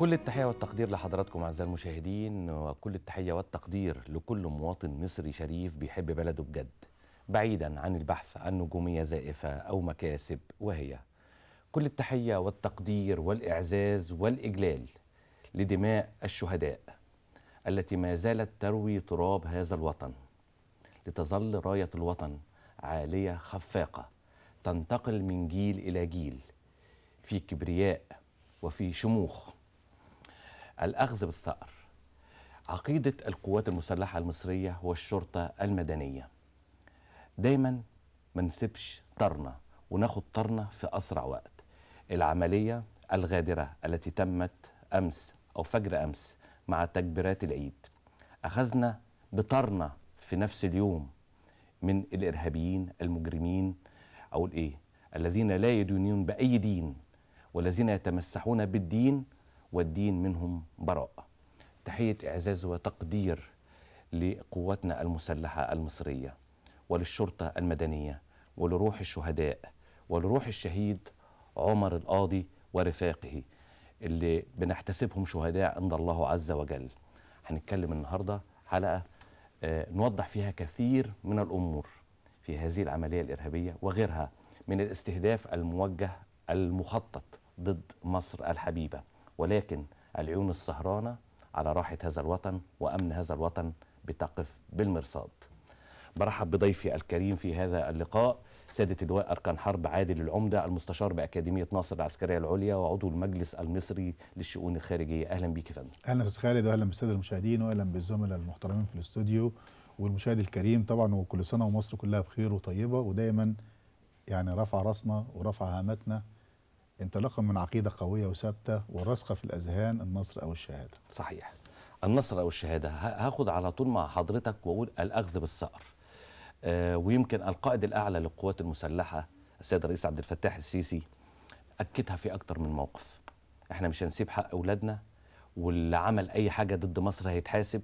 كل التحية والتقدير لحضراتكم أعزائي المشاهدين وكل التحية والتقدير لكل مواطن مصري شريف بيحب بلده بجد بعيدا عن البحث عن نجومية زائفة أو مكاسب وهي كل التحية والتقدير والإعزاز والإجلال لدماء الشهداء التي ما زالت تروي تراب هذا الوطن لتظل راية الوطن عالية خفاقة تنتقل من جيل إلى جيل في كبرياء وفي شموخ الأخذ بالثأر عقيدة القوات المسلحة المصرية والشرطة المدنية دايما ما نسيبش طرنا وناخد طرنا في أسرع وقت العملية الغادرة التي تمت أمس أو فجر أمس مع تكبيرات العيد أخذنا بطرنا في نفس اليوم من الإرهابيين المجرمين أو الإيه الذين لا يدينون بأي دين والذين يتمسحون بالدين والدين منهم براء تحية إعزاز وتقدير لقواتنا المسلحة المصرية وللشرطة المدنية ولروح الشهداء ولروح الشهيد عمر القاضي ورفاقه اللي بنحتسبهم شهداء عند الله عز وجل هنتكلم النهاردة حلقة آه، نوضح فيها كثير من الأمور في هذه العملية الإرهابية وغيرها من الاستهداف الموجه المخطط ضد مصر الحبيبة ولكن العيون السهرانة على راحة هذا الوطن وأمن هذا الوطن بتقف بالمرصاد برحب بضيفي الكريم في هذا اللقاء سادة اللواء أركان حرب عادل العمدة المستشار بأكاديمية ناصر العسكرية العليا وعضو المجلس المصري للشؤون الخارجية أهلا بيك يا فندم أهلا بس خالد وأهلا بالسادة المشاهدين وأهلا بالزملاء المحترمين في الاستوديو والمشاهد الكريم طبعا وكل سنة ومصر كلها بخير وطيبة ودايما يعني رفع راسنا ورفع هامتنا انطلاقا من عقيدة قوية وثابتة وراسخة في الأذهان النصر أو الشهادة صحيح النصر أو الشهادة هاخد على طول مع حضرتك وأقول الأخذ بالثأر آه ويمكن القائد الأعلى للقوات المسلحة السيد الرئيس عبد الفتاح السيسي أكدها في أكتر من موقف احنا مش هنسيب حق أولادنا واللي عمل أي حاجة ضد مصر هيتحاسب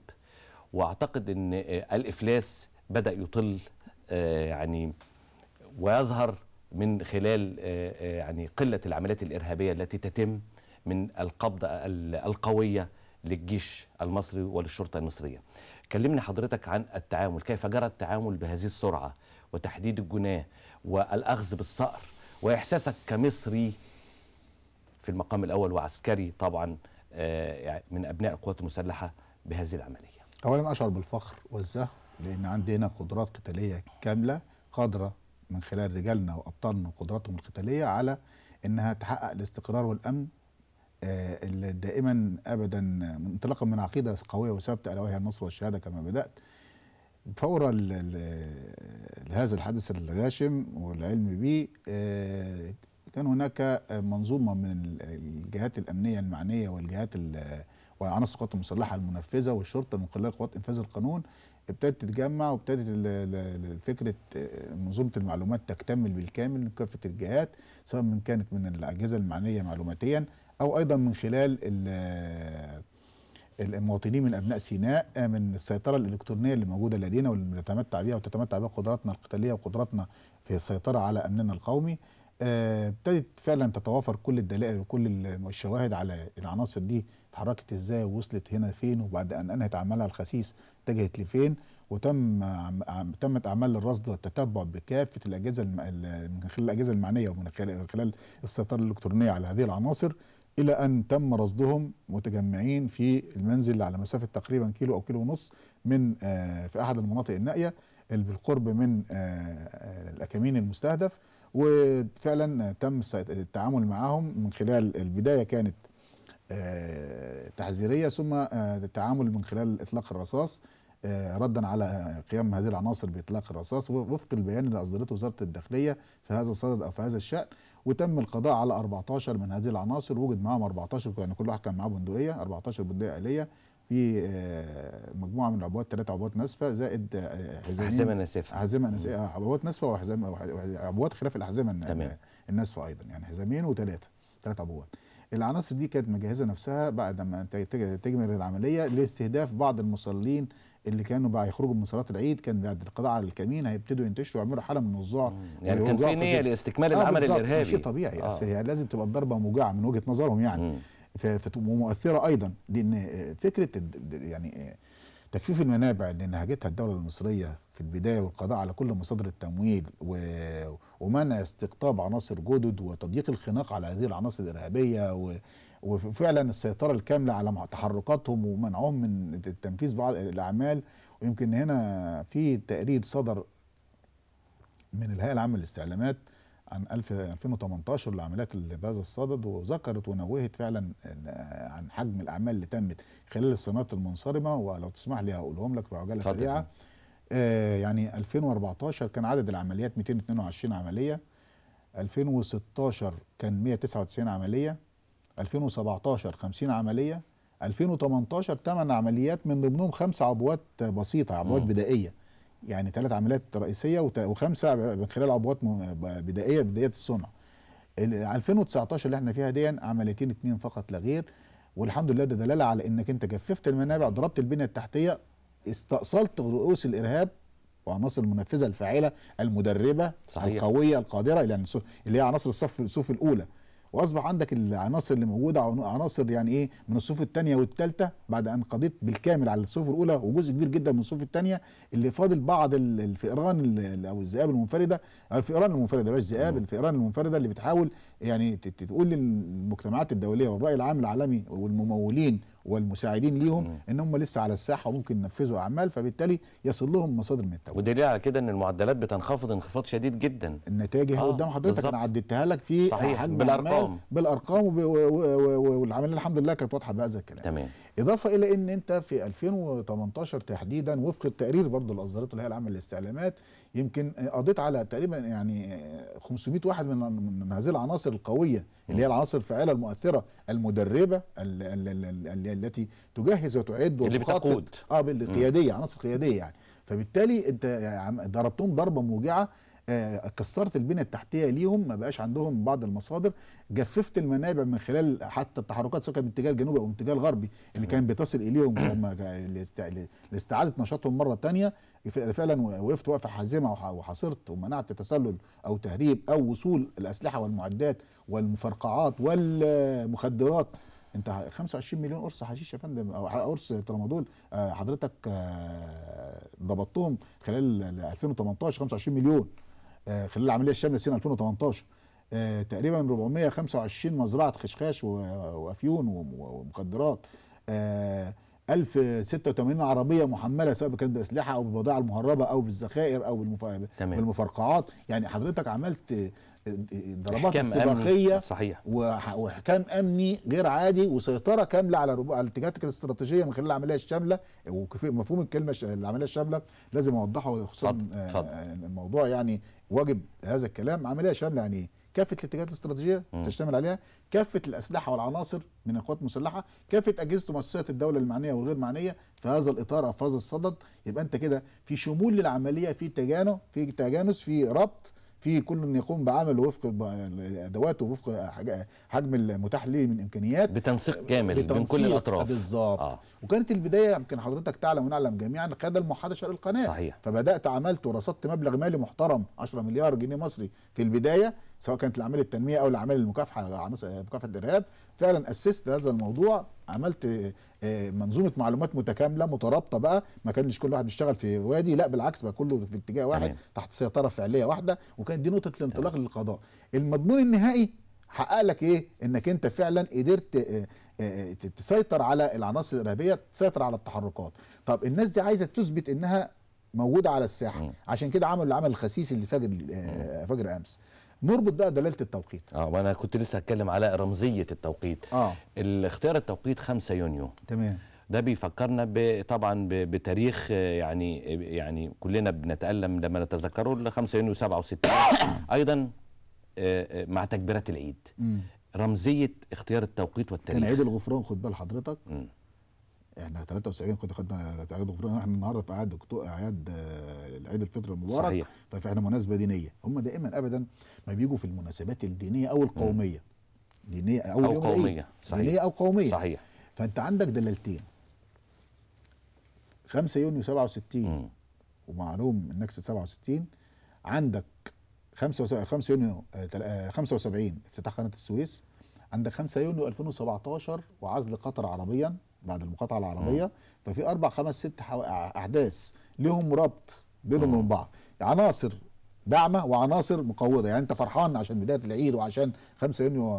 وأعتقد أن آه، الإفلاس بدأ يطل آه يعني ويظهر من خلال آه، آه، يعني قلة العمليات الإرهابية التي تتم من القبضة القوية للجيش المصري وللشرطة المصرية كلمني حضرتك عن التعامل كيف جرى التعامل بهذه السرعة وتحديد الجناه والأخذ بالصقر وإحساسك كمصري في المقام الأول وعسكري طبعا آه، يعني من أبناء القوات المسلحة بهذه العملية أولا أشعر بالفخر والزهر لأن عندنا قدرات قتالية كاملة قادرة من خلال رجالنا وابطالنا وقدراتهم القتاليه على انها تحقق الاستقرار والامن آه، اللي دائما ابدا انطلاقا من عقيده قويه وثابته الا وهي النصر والشهاده كما بدات فور هذا الحدث الغاشم والعلم به آه، كان هناك منظومه من الجهات الامنيه المعنيه والجهات وعناصر القوات المسلحه المنفذه والشرطه من خلال قوات انفاذ القانون ابتدت تتجمع وابتدت فكره آه، منظومه المعلومات تكتمل بالكامل من كافه الجهات سواء من كانت من الاجهزه المعنيه معلوماتيا او ايضا من خلال آه، المواطنين من ابناء سيناء آه، من السيطره الالكترونيه اللي موجوده لدينا واللي نتمتع بها وتتمتع بها قدراتنا القتاليه وقدراتنا في السيطره على امننا القومي ابتدت فعلا تتوافر كل الدلائل وكل الشواهد على العناصر دي اتحركت ازاي ووصلت هنا فين وبعد ان انهت عملها الخسيس اتجهت لفين وتم عم تمت اعمال الرصد والتتبع بكافه الاجهزه من خلال الاجهزه المعنيه ومن خلال السيطره الالكترونيه على هذه العناصر الى ان تم رصدهم متجمعين في المنزل على مسافه تقريبا كيلو او كيلو ونص من آه، في احد المناطق النائيه بالقرب من آه، آه، الاكامين المستهدف وفعلا تم التعامل معهم من خلال البدايه كانت آه، تحذيريه ثم آه، التعامل من خلال اطلاق الرصاص آه، ردا على قيام هذه العناصر باطلاق الرصاص وفق البيان اللي اصدرته وزاره الداخليه في هذا الصدد او في هذا الشان وتم القضاء على 14 من هذه العناصر وجد معهم 14 يعني كل واحد كان معاه بندقيه 14 بندقيه آليه في مجموعه من العبوات ثلاث عبوات ناسفه زائد حزامين احزمه ناسفه احزمه ناسفه عبوات ناسفه وحزام عبوات خلاف الاحزمه الناسفه ايضا يعني حزامين وثلاثه ثلاث عبوات العناصر دي كانت مجهزه نفسها بعد ما تجمل العمليه لاستهداف بعض المصلين اللي كانوا بقى يخرجوا من صلاه العيد كان بعد القضاء على الكمين هيبتدوا ينتشروا يعملوا حاله من الذعر يعني كان في نيه لاستكمال آه العمل الارهابي شيء طبيعي آه. يعني لازم تبقى الضربه موجعه من وجهه نظرهم يعني ومؤثره ايضا لان فكره يعني تكفيف المنابع اللي نهجتها الدولة المصرية في البداية والقضاء على كل مصادر التمويل و... ومنع استقطاب عناصر جدد وتضييق الخناق على هذه العناصر الإرهابية و... وفعلا السيطرة الكاملة على تحركاتهم ومنعهم من تنفيذ بعض الأعمال ويمكن هنا في تقرير صدر من الهيئة العامة للاستعلامات عن 2018 لعمليات الباز الصدد وذكرت ونوهت فعلا آه، عن حجم الاعمال اللي تمت خلال السنوات المنصرمه ولو تسمح لي هقولهم لك بعجاله سريعه آه يعني 2014 كان عدد العمليات 222 عمليه 2016 كان 199 عمليه 2017 50 عمليه 2018 8 عمليات من ضمنهم خمس عبوات بسيطه عبوات بدائيه يعني ثلاث عمليات رئيسيه وخمسه من خلال عبوات بدائيه بدايه الصنع 2019 اللي احنا فيها دي عمليتين اثنين فقط لا غير والحمد لله ده دلاله على انك انت جففت المنابع ضربت البنيه التحتيه استأصلت رؤوس الارهاب وعناصر المنفذه الفاعله المدربه صحيح. القويه القادره اللي هي عناصر الصف الصف الاولى واصبح عندك العناصر اللي موجوده عناصر يعني ايه من الصفوف الثانيه والثالثه بعد ان قضيت بالكامل على الصفوف الاولى وجزء كبير جدا من الصفوف الثانيه اللي فاضل بعض الفئران او الذئاب المنفرده او الفئران المنفرده بلاش ذئاب الفئران المنفرده اللي بتحاول يعني تقول للمجتمعات الدوليه والراي العام العالمي والممولين والمساعدين ليهم ان هم لسه على الساحه وممكن ينفذوا اعمال فبالتالي يصل لهم مصادر من التوريد ودليل على كده ان المعدلات بتنخفض انخفاض شديد جدا النتائج اهي آه قدام حضرتك انا عديتها لك في صحيح بالارقام بالارقام والعمليه الحمد لله كانت واضحه بهذا الكلام تمام اضافه الى ان انت في 2018 تحديدا وفق التقرير برضه اللي اصدرته الهيئه العامه للاستعلامات يمكن قضيت على تقريبا يعني 500 واحد من هذه العناصر القويه اللي هي العناصر الفعاله المؤثره المدربه اللي التي تجهز وتعد اللي بتقود اه بالقياديه عناصر قياديه يعني فبالتالي انت ضربتهم ضربه موجعه آه، كسرت البنيه التحتيه ليهم ما بقاش عندهم بعض المصادر جففت المنابع من خلال حتى التحركات سواء كانت باتجاه الجنوبي او باتجاه الغربي اللي كان بتصل اليهم هم لاستعاده نشاطهم مره ثانيه فعلا وقفت وقفه حازمه وحاصرت ومنعت تسلل او تهريب او وصول الاسلحه والمعدات والمفرقعات والمخدرات انت 25 مليون قرص حشيش يا فندم او قرص ترامادول آه، حضرتك آه، ضبطتهم خلال 2018 25 مليون آه، خلال العمليه الشامله سنه 2018 تقريبا 425 مزرعه خشخاش وافيون ومخدرات 1086 عربيه محمله سواء كانت باسلحه او بالبضائع المهربه او بالذخائر او بالمفرقعات يعني حضرتك عملت ضربات استباقيه صحيح واحكام امني غير عادي وسيطره كامله على ربو... على اتجاهاتك الاستراتيجيه من خلال العمليه الشامله ومفهوم الكلمه العمليه الشامله لازم اوضحه خصوصا آه، الموضوع يعني واجب هذا الكلام عمليه شامله يعني ايه؟ كافه الاتجاهات الاستراتيجيه تشتمل عليها كافه الاسلحه والعناصر من القوات المسلحه كافه اجهزه مؤسسات الدوله المعنيه والغير معنيه في هذا الاطار او في هذا الصدد يبقى انت كده في شمول للعمليه في تجانس في تجانس في ربط في كل من يقوم بعمل وفق ادواته وفق حجم المتاح ليه من امكانيات بتنسيق كامل بتنسيق بين كل الاطراف بالظبط آه. وكانت البدايه يمكن حضرتك تعلم ونعلم جميعا قيادة المحادثة القناه صحيح فبدات عملت ورصدت مبلغ مالي محترم 10 مليار جنيه مصري في البدايه سواء كانت الاعمال التنميه او الاعمال المكافحه مكافحه الارهاب فعلا اسست هذا الموضوع عملت آه، آه، منظومه معلومات متكامله مترابطه بقى ما كانش كل واحد بيشتغل في وادي لا بالعكس بقى كله في اتجاه واحد تمام. تحت سيطره فعليه واحده وكانت دي نقطه الانطلاق تمام. للقضاء المضمون النهائي حقق لك ايه انك انت فعلا قدرت آه، تسيطر على العناصر الارهابيه تسيطر على التحركات طب الناس دي عايزه تثبت انها موجوده على الساحه عشان كده عملوا العمل الخسيس اللي فجر فجر امس نربط بقى دلاله التوقيت اه وانا كنت لسه هتكلم على رمزيه التوقيت اه اختيار التوقيت 5 يونيو تمام ده بيفكرنا طبعا بتاريخ آه، يعني يعني كلنا بنتالم لما نتذكره 5 يونيو 67 ايضا آه، آه، مع تكبيرات العيد م. رمزيه اختيار التوقيت والتاريخ كان عيد الغفران خد بال حضرتك م. احنا 73 كنا خدنا عيد الغفران احنا النهارده في اعياد اعياد عيد الفطر المبارك صحيح. فاحنا مناسبه دينيه هم دائما ابدا ما بيجوا في المناسبات الدينيه او القوميه دينيه او, أو قوميه صحيح. دينيه او قوميه صحيح فانت عندك دلالتين 5 يونيو 67 ومعلوم النكسه 67 عندك 5 5 يونيو 75 آه، افتتاح آه، قناه السويس عندك 5 يونيو 2017 وعزل قطر عربيا بعد المقاطعه العربيه مم. ففي اربع خمس ست احداث لهم ربط بينهم وبين آه. بعض عناصر داعمه وعناصر مقوضه يعني انت فرحان عشان بدايه العيد وعشان 5 يونيو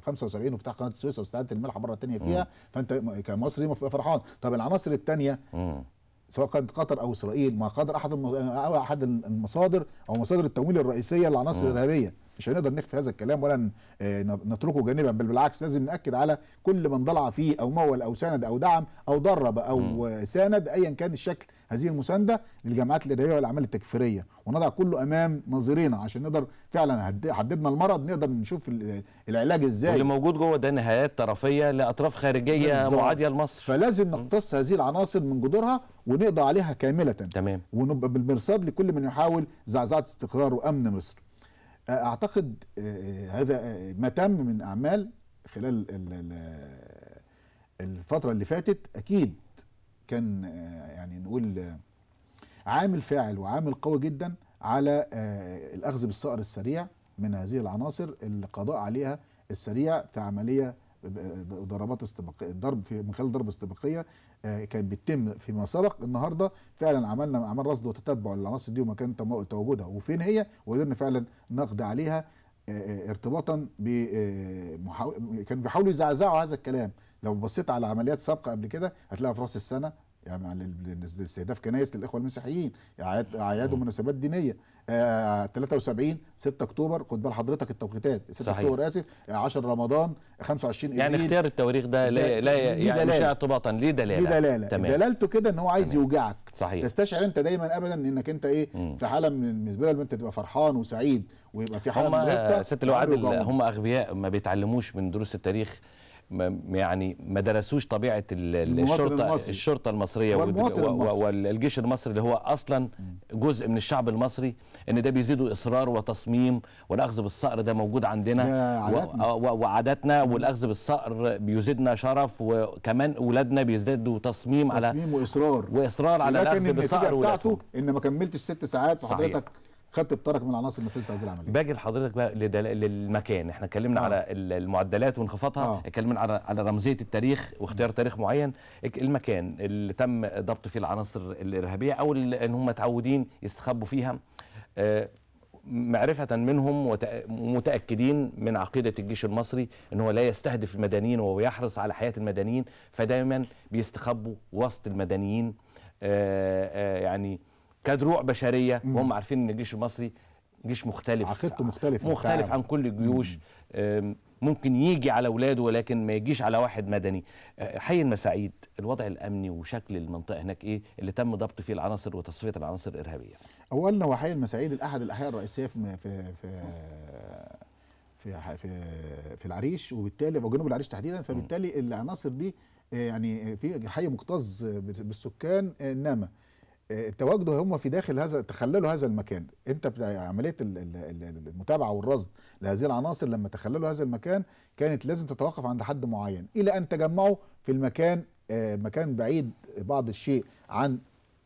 75 آه، وفتح قناه السويس واستعاده الملح مره ثانيه فيها فانت كمصري فرحان طب العناصر الثانيه سواء كانت قطر او اسرائيل ما قدر احد احد المصادر او مصادر التمويل الرئيسيه للعناصر الارهابيه مش هنقدر نخفي هذا الكلام ولا آه، نتركه جانبا بل بالعكس لازم ناكد على كل من ضلع فيه او مول او ساند او دعم او درب او م. ساند ايا كان الشكل هذه المسانده للجماعات الاداريه والاعمال التكفيريه ونضع كله امام ناظرينا عشان نقدر فعلا حددنا المرض نقدر نشوف العلاج ازاي اللي موجود جوه ده نهايات طرفيه لاطراف خارجيه معاديه لمصر فلازم نقتص هذه العناصر من جذورها ونقضي عليها كامله تمام ونبقى بالمرصاد لكل من يحاول زعزعه استقرار وامن مصر اعتقد آه، آه، هذا آه، ما تم من اعمال خلال الفتره اللي فاتت اكيد كان يعني نقول عامل فاعل وعامل قوي جدا على الاخذ بالصقر السريع من هذه العناصر القضاء عليها السريع في عمليه ضربات استباقيه الضرب في من خلال ضرب استباقيه آه، كانت بتتم فيما سبق النهارده فعلا عملنا اعمال رصد وتتبع للعناصر دي ومكان تواجدها وفين هي وقدرنا فعلا نقضي عليها آه، آه، ارتباطا ب كان بيحاولوا يزعزعوا هذا الكلام لو بصيت على عمليات سابقه قبل كده هتلاقي في راس السنه يعني استهداف كنائس للاخوه المسيحيين اعياد اعياد ومناسبات دينيه آه 73 6 اكتوبر خد بال حضرتك التوقيتات 6 صحيح. اكتوبر اسف 10 رمضان 25 ابريل يعني اختيار التواريخ ده لا, لا يعني مش اعتباطا ليه دلاله ليه دلاله تمام. دلالته كده ان هو عايز تمام. يوجعك صحيح تستشعر انت دايما ابدا انك انت ايه مم. في حاله من بالنسبه لما انت تبقى فرحان وسعيد ويبقى في حاله من هم ست لو عادل هم اغبياء ما بيتعلموش من دروس التاريخ يعني ما درسوش طبيعه الشرطه المصري. الشرطه المصريه والجيش المصري اللي هو اصلا جزء من الشعب المصري ان ده بيزيدوا اصرار وتصميم والاخذ بالصقر ده موجود عندنا عادتنا. وعاداتنا والاخذ بالصقر بيزيدنا شرف وكمان اولادنا بيزدادوا تصميم, تصميم على تصميم واصرار واصرار على الاخذ بالصقر بتاعته ان ما كملتش ست ساعات وحضرتك خدت بطرك من العناصر اللي نفذت هذه العمليه باجي لحضرتك بقى لدل... للمكان احنا اتكلمنا آه. على المعدلات وانخفاضها آه. اتكلمنا على على رمزيه التاريخ واختيار تاريخ معين المكان اللي تم ضبط فيه العناصر الارهابيه او ان هم متعودين يستخبوا فيها آه معرفة منهم ومتأكدين من عقيدة الجيش المصري أن هو لا يستهدف المدنيين وهو يحرص على حياة المدنيين فدايما بيستخبوا وسط المدنيين آآ آه، آآ آه، يعني كدروع روح بشريه وهم عارفين ان الجيش المصري جيش مختلف عقيدته مختلفه مختلف عن كل الجيوش ممكن يجي على اولاده ولكن ما يجيش على واحد مدني آه، حي المساعيد الوضع الامني وشكل المنطقه هناك ايه اللي تم ضبط فيه العناصر وتصفيه العناصر الارهابيه اولا هو حي المساعيد احد الاحياء الرئيسيه في في في في في, في العريش وبالتالي وجنوب العريش تحديدا فبالتالي العناصر دي آه، يعني في حي مكتظ بالسكان آه، نامه تواجده هم في داخل هذا تخللوا هذا المكان انت عمليه المتابعه والرصد لهذه العناصر لما تخللوا هذا المكان كانت لازم تتوقف عند حد معين الى ان تجمعوا في المكان آه، مكان بعيد بعض الشيء عن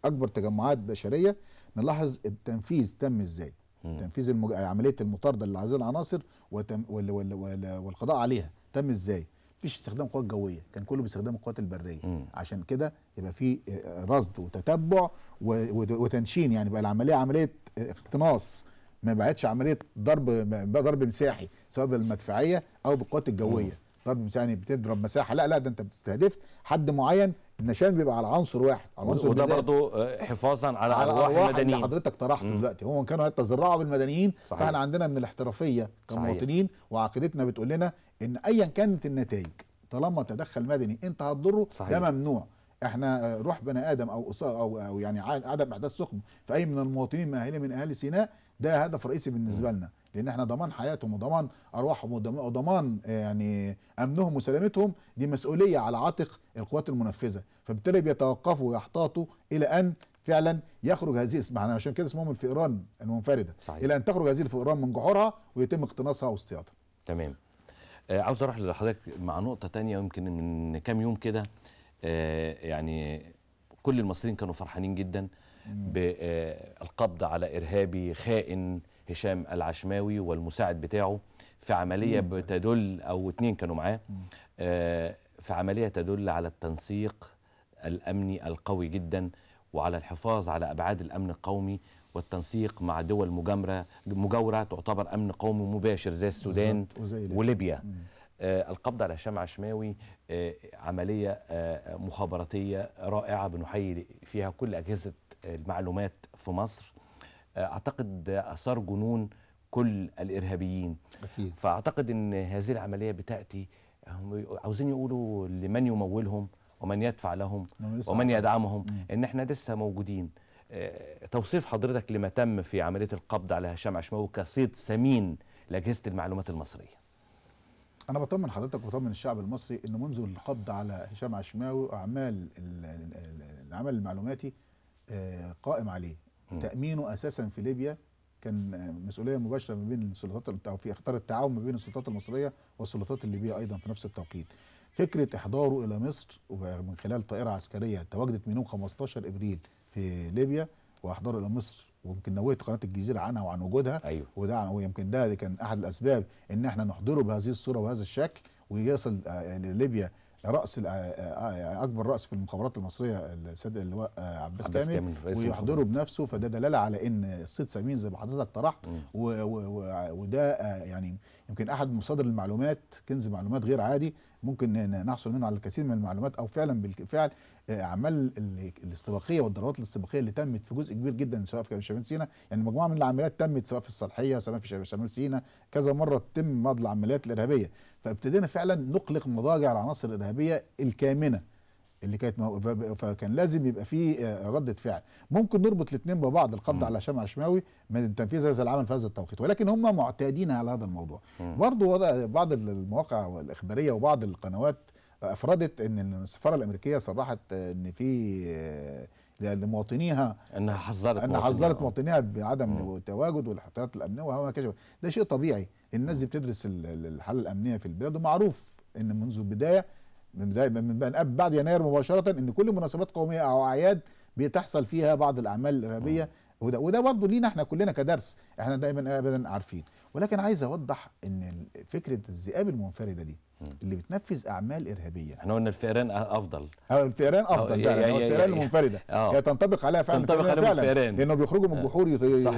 اكبر تجمعات بشريه نلاحظ التنفيذ تم ازاي تنفيذ المج... عمليه المطارده لهذه العناصر وتم... وال... وال... وال... والقضاء عليها تم ازاي فيش استخدام قوات جويه كان كله باستخدام القوات البريه مم. عشان كده يبقى في آه، رصد وتتبع وتنشين يعني بقى العمليه عمليه آه، اقتناص ما بقتش عمليه ضرب ضرب مساحي سواء بالمدفعيه او بالقوات الجويه ضرب مساحي يعني بتضرب مساحه لا لا ده انت بتستهدف حد معين النشان بيبقى على عنصر واحد على عنصر وده برضه آه، حفاظا على, على ارواح المدنيين اللي حضرتك طرحته دلوقتي هو كانوا يتزرعوا بالمدنيين فاحنا عندنا من الاحترافيه كمواطنين وعقيدتنا بتقول لنا ان ايا كانت النتائج طالما تدخل مدني انت هتضره صحيح. ده ممنوع احنا آه، روح بني ادم او او او يعني عدم احداث سخم في اي من المواطنين مؤهلين من اهالي سيناء ده هدف رئيسي بالنسبه لنا لان احنا ضمان حياتهم وضمان ارواحهم وضمان آه، يعني امنهم وسلامتهم دي مسؤوليه على عاتق القوات المنفذه فبالتالي بيتوقفوا ويحتاطوا الى ان فعلا يخرج هذه معنا عشان كده اسمهم الفئران المنفرده صحيح. الى ان تخرج هذه الفئران من جحورها ويتم اقتناصها واصطيادها تمام آه، عاوز اروح لحضرتك مع نقطه تانية يمكن من كام يوم كده آه، يعني كل المصريين كانوا فرحانين جدا بالقبض آه، على ارهابي خائن هشام العشماوي والمساعد بتاعه في عمليه بتدل او اتنين كانوا معاه في عمليه تدل على التنسيق الامني القوي جدا وعلى الحفاظ على ابعاد الامن القومي والتنسيق مع دول مجاورة مجاورة تعتبر أمن قومي مباشر زي السودان وليبيا آه، القبض على هشام عشماوي آه، عملية آه، مخابراتية رائعة بنحيي فيها كل أجهزة المعلومات في مصر أعتقد أثار جنون كل الإرهابيين أكيد. فأعتقد أن هذه العملية بتأتي عاوزين يقولوا لمن يمولهم ومن يدفع لهم ومن يدعمهم ان احنا لسه موجودين آه، توصيف حضرتك لما تم في عملية القبض على هشام عشماوي كصيد سمين لأجهزة المعلومات المصرية أنا بطمن حضرتك وبطمن الشعب المصري أنه منذ القبض على هشام عشماوي أعمال العمل المعلوماتي آه، قائم عليه م. تأمينه أساسا في ليبيا كان مسؤوليه مباشره ما بين السلطات او في اختار التعاون ما بين السلطات المصريه والسلطات الليبيه ايضا في نفس التوقيت. فكره احضاره الى مصر ومن خلال طائره عسكريه تواجدت من يوم 15 ابريل في ليبيا واحضروا الى مصر ويمكن نويت قناه الجزيره عنها وعن وجودها أيوه. وده يعني ويمكن ده كان احد الاسباب ان احنا نحضره بهذه الصوره وهذا الشكل ويصل آه، ليبيا راس آه، آه، اكبر راس في المخابرات المصريه السيد اللواء عباس كامل ويحضره بنفسه فده دلاله على ان السيد سمين زي ما حضرتك طرحت وده يعني يمكن احد مصادر المعلومات كنز معلومات غير عادي ممكن نحصل منه على الكثير من المعلومات او فعلا بالفعل آه، اعمال الاستباقيه والضربات الاستباقيه اللي تمت في جزء كبير جدا سواء في شمال سيناء يعني مجموعه من العمليات تمت سواء في الصالحيه سواء في شمال سيناء كذا مره تم بعض العمليات الارهابيه فابتدينا فعلا نقلق مضاجع العناصر الارهابيه الكامنه اللي كانت فكان لازم يبقى في آه، رده فعل ممكن نربط الاثنين ببعض القبض على هشام عشماوي من تنفيذ هذا العمل في هذا التوقيت ولكن هم معتادين على هذا الموضوع برضه بعض المواقع الاخباريه وبعض القنوات افردت ان السفاره الامريكيه صرحت ان في آه، لمواطنيها انها حذرت انها حذرت مواطنيها بعدم التواجد والاحتياطات الامنيه وهو كشف ده شيء طبيعي الناس دي بتدرس الحاله الامنيه في البلاد ومعروف ان منذ البدايه من بدايه من بعد يناير مباشره ان كل مناسبات قوميه او اعياد بتحصل فيها بعض الاعمال الارهابيه آه. وده وده برضه لينا احنا كلنا كدرس احنا دايما ابدا عارفين ولكن عايز اوضح ان فكره الذئاب المنفرده دي اللي بتنفذ اعمال ارهابيه احنا قلنا الفئران افضل اه الفئران افضل يعني يعني الفئران المنفرده هي يعني تنطبق عليها فعلا تنطبق عليها الفئران لانه بيخرجوا من البحور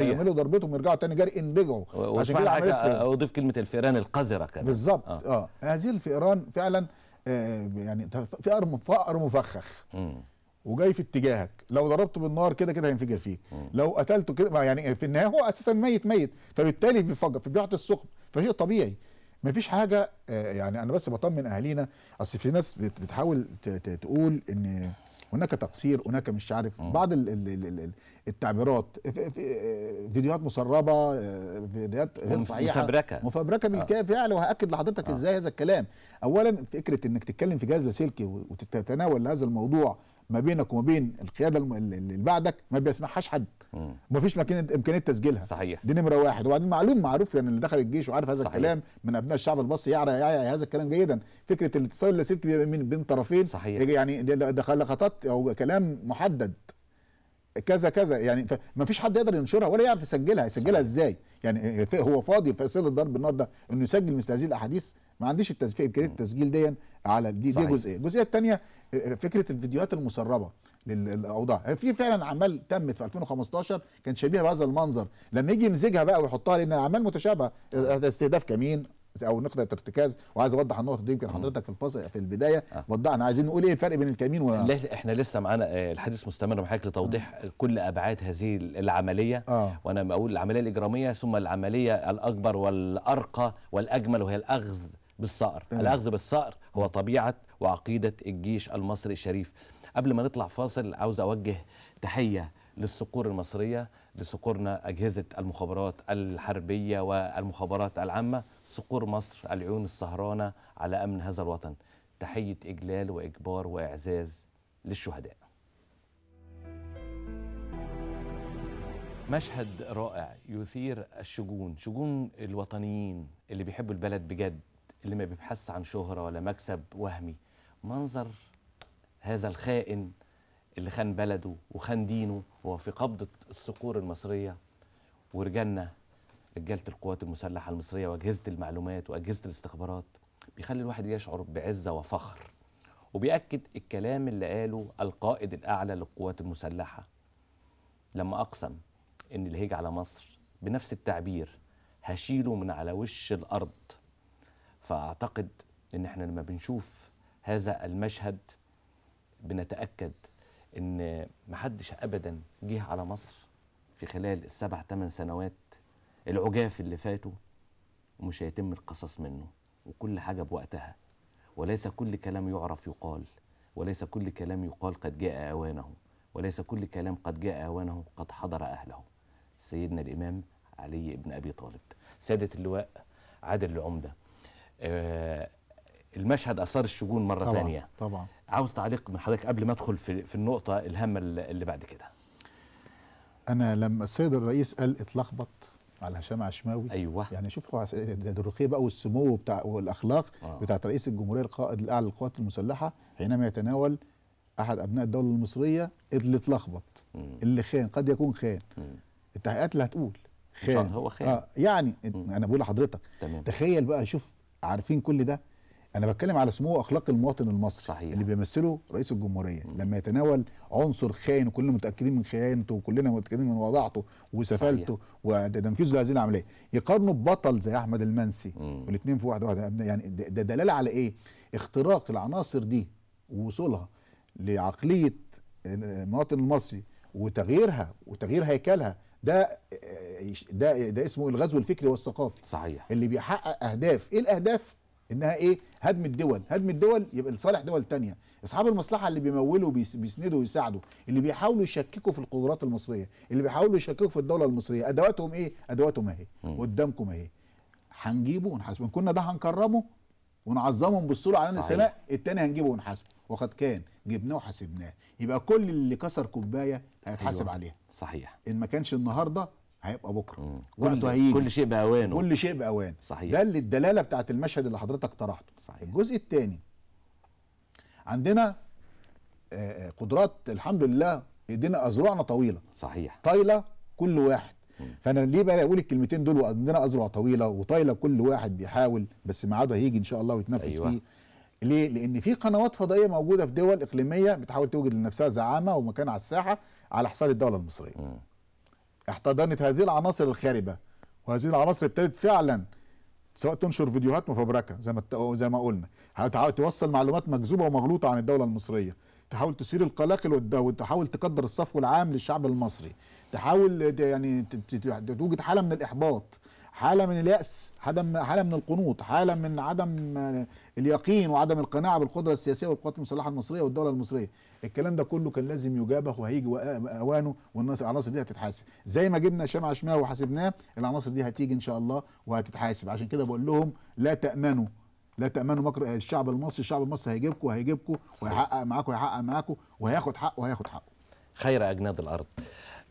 يعملوا ضربتهم يرجعوا تاني جاري ان رجعوا عشان كده اضيف كلمه الفئران القذره كمان بالظبط آه. اه هذه الفئران فعلا آه، يعني فقر فقر مفخخ وجاي في اتجاهك لو ضربته بالنار كده كده هينفجر فيك لو قتلته كده يعني في النهايه هو اساسا ميت ميت فبالتالي بيفجر فبيعطي الثقب فشيء طبيعي مفيش حاجه آه، يعني انا بس بطمن اهالينا اصل في ناس بتحاول تقول ان هناك تقصير هناك مش عارف آه. بعض التعبيرات فيديوهات مسربه آه، فيديوهات غير صحيحه مفبركه مفبركه آه. بالكاف يعني وهاكد لحضرتك ازاي هذا الكلام اولا فكره انك تتكلم في جهاز لاسلكي وتتناول هذا الموضوع ما بينك وما بين القياده اللي بعدك ما بيسمعهاش حد فيش امكانيه تسجيلها صحيح دي نمره واحد وبعدين معلوم معروف يعني اللي دخل الجيش وعارف هذا صحيح. الكلام من ابناء الشعب المصري يعرف هذا الكلام جيدا فكره الاتصال اللاسلكي بين بين طرفين صحيح. يعني دخل لقطات او كلام محدد كذا كذا يعني ما فيش حد يقدر ينشرها ولا يعرف يسجلها يسجلها ازاي يعني هو فاضي في اسئله ضرب النار ده انه يسجل مثل هذه الاحاديث ما عنديش التسجيل امكانيه التسجيل دي على دي, صحيح. دي جزئيه الجزئيه الثانيه فكره الفيديوهات المسربه للاوضاع في فعلا اعمال تمت في 2015 كانت شبيهه بهذا المنظر لما يجي يمزجها بقى ويحطها لان اعمال متشابهه استهداف كمين او نقطه ارتكاز وعايز اوضح النقطه دي يمكن حضرتك في الفصل في البدايه آه. وضحنا عايزين نقول ايه الفرق بين الكمين و لا احنا لسه معانا آه، الحديث مستمر معاك لتوضيح أه. كل ابعاد هذه العمليه أه. وانا بقول العمليه الاجراميه ثم العمليه الاكبر والارقى والاجمل وهي الاخذ بالصقر أه. الاخذ بالصقر هو طبيعه وعقيدة الجيش المصري الشريف قبل ما نطلع فاصل عاوز أوجه تحية للصقور المصرية لصقورنا أجهزة المخابرات الحربية والمخابرات العامة صقور مصر العيون السهرانة على أمن هذا الوطن تحية إجلال وإجبار وإعزاز للشهداء مشهد رائع يثير الشجون شجون الوطنيين اللي بيحبوا البلد بجد اللي ما بيبحث عن شهرة ولا مكسب وهمي منظر هذا الخائن اللي خان بلده وخان دينه وهو في قبضة الصقور المصرية ورجالنا رجالة القوات المسلحة المصرية وأجهزة المعلومات وأجهزة الاستخبارات بيخلي الواحد يشعر بعزة وفخر وبيأكد الكلام اللي قاله القائد الأعلى للقوات المسلحة لما أقسم إن الهيج على مصر بنفس التعبير هشيله من على وش الأرض فأعتقد إن إحنا لما بنشوف هذا المشهد بنتأكد ان محدش ابدا جه على مصر في خلال السبع ثمان سنوات العجاف اللي فاتوا ومش هيتم القصاص منه وكل حاجة بوقتها وليس كل كلام يعرف يقال وليس كل كلام يقال قد جاء أوانه وليس كل كلام قد جاء أوانه قد حضر أهله سيدنا الإمام علي بن أبي طالب سادة اللواء عادل العمدة آه، المشهد اثار الشجون مره طبعا ثانيه طبعا عاوز تعليق من حضرتك قبل ما ادخل في, في النقطه الهامه اللي بعد كده انا لما السيد الرئيس قال اتلخبط على هشام عشماوي ايوه يعني شوف الرقي بقى والسمو بتاع والاخلاق آه. بتاعت رئيس الجمهوريه القائد الاعلى للقوات المسلحه حينما يتناول احد ابناء الدوله المصريه اللي اتلخبط اللي خان قد يكون خان التحقيقات اللي هتقول خان هو خان آه يعني مم. انا بقول لحضرتك تمام. تخيل بقى شوف عارفين كل ده انا بتكلم على سمو اخلاق المواطن المصري صحيح. اللي بيمثله رئيس الجمهوريه م. لما يتناول عنصر خاين وكلنا متاكدين من خيانته وكلنا متاكدين من وضعته وسفالته وتنفيذه لهذه العمليه يقارنه ببطل زي احمد المنسي والاثنين في واحد واحد يعني ده دلاله على ايه اختراق العناصر دي ووصولها لعقليه المواطن المصري وتغييرها وتغيير هيكلها ده ده ده اسمه الغزو الفكري والثقافي صحيح اللي بيحقق اهداف ايه الاهداف انها ايه هدم الدول هدم الدول يبقى لصالح دول تانية اصحاب المصلحه اللي بيمولوا بيسندوا ويساعدوا اللي بيحاولوا يشككوا في القدرات المصريه اللي بيحاولوا يشككوا في الدوله المصريه ادواتهم ايه ادواتهم اهي قدامكم اهي هنجيبه ونحاسبه ان كنا ده هنكرمه ونعظمهم بالصوره على السماء التاني هنجيبه ونحاسبه وقد كان جبناه وحاسبناه يبقى كل اللي كسر كوبايه هيتحاسب أيوة. عليها صحيح ان ما كانش النهارده هيبقى بكره وقته هيجي كل شيء باوانه كل شيء باوان صحيح ده اللي الدلاله بتاعت المشهد اللي حضرتك طرحته صحيح. الجزء الثاني عندنا آه، آه، قدرات الحمد لله ايدينا اذرعنا طويله صحيح طايله كل واحد فانا ليه بقى اقول الكلمتين دول وعندنا اذرع طويله وطايله كل واحد بيحاول بس ميعاده هيجي ان شاء الله ويتنفس أيوة. فيه ليه؟ لأن في قنوات فضائية موجودة في دول إقليمية بتحاول توجد لنفسها زعامة ومكان على الساحة على حساب الدولة المصرية. م. احتضنت هذه العناصر الخاربه وهذه العناصر ابتدت فعلا سواء تنشر فيديوهات مفبركه زي ما زي ما قلنا هتحاول توصل معلومات مكذوبه ومغلوطه عن الدوله المصريه تحاول تثير القلاقل وتحاول تقدر الصفو العام للشعب المصري تحاول يعني توجد حاله من الاحباط حاله من الياس حاله من القنوط حاله من عدم اليقين وعدم القناعه بالقدره السياسيه والقوات المسلحه المصريه والدوله المصريه الكلام ده كله كان لازم يجابه وهيجي اوانه والناس العناصر دي هتتحاسب زي ما جبنا هشام عشماوي وحاسبناه العناصر دي هتيجي ان شاء الله وهتتحاسب عشان كده بقول لهم لا تامنوا لا تامنوا مكر الشعب المصري الشعب المصري هيجيبكم وهيجيبكم وهيحقق معاكم وهيحقق معاكم وهياخد حقه وهياخد حقه خير اجناد الارض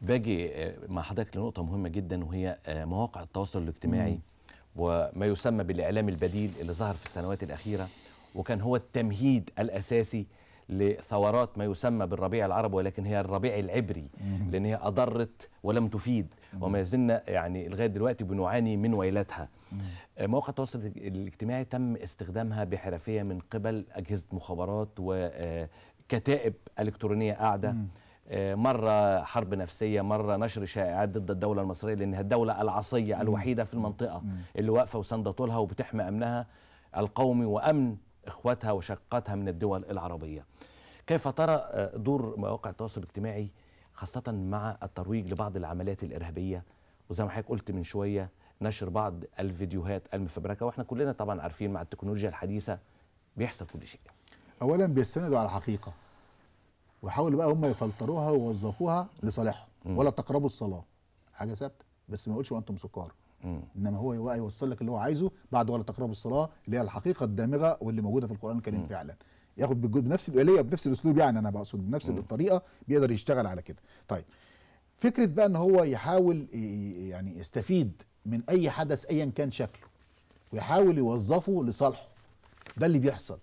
باجي آه، مع حضرتك لنقطه مهمه جدا وهي آه، مواقع التواصل الاجتماعي مم. وما يسمى بالاعلام البديل اللي ظهر في السنوات الاخيره وكان هو التمهيد الاساسي لثورات ما يسمى بالربيع العربي ولكن هي الربيع العبري مم. لان هي اضرت ولم تفيد مم. وما زلنا يعني لغايه دلوقتي بنعاني من ويلاتها آه، مواقع التواصل الاجتماعي تم استخدامها بحرفيه من قبل اجهزه مخابرات وكتائب الكترونيه قاعده مم. آه، مرة حرب نفسية مرة نشر شائعات ضد الدولة المصرية لأنها الدولة العصية الوحيدة في المنطقة اللي واقفة وسند طولها وبتحمي أمنها القومي وأمن إخواتها وشقاتها من الدول العربية كيف ترى آه، دور مواقع التواصل الاجتماعي خاصة مع الترويج لبعض العمليات الإرهابية وزي ما حضرتك قلت من شوية نشر بعض الفيديوهات المفبركة وإحنا كلنا طبعا عارفين مع التكنولوجيا الحديثة بيحصل كل شيء أولا بيستندوا على حقيقة وحاولوا بقى هم يفلتروها ويوظفوها لصالحهم ولا تقربوا الصلاه حاجه ثابته بس ما يقولش وانتم سكار انما هو يوصل لك اللي هو عايزه بعد ولا تقربوا الصلاه اللي هي الحقيقه الدامغه واللي موجوده في القران الكريم فعلا ياخد بنفس الاليه بنفس الاسلوب يعني انا بقصد بنفس الطريقه بيقدر يشتغل على كده طيب فكره بقى ان هو يحاول يعني يستفيد من اي حدث ايا كان شكله ويحاول يوظفه لصالحه ده اللي بيحصل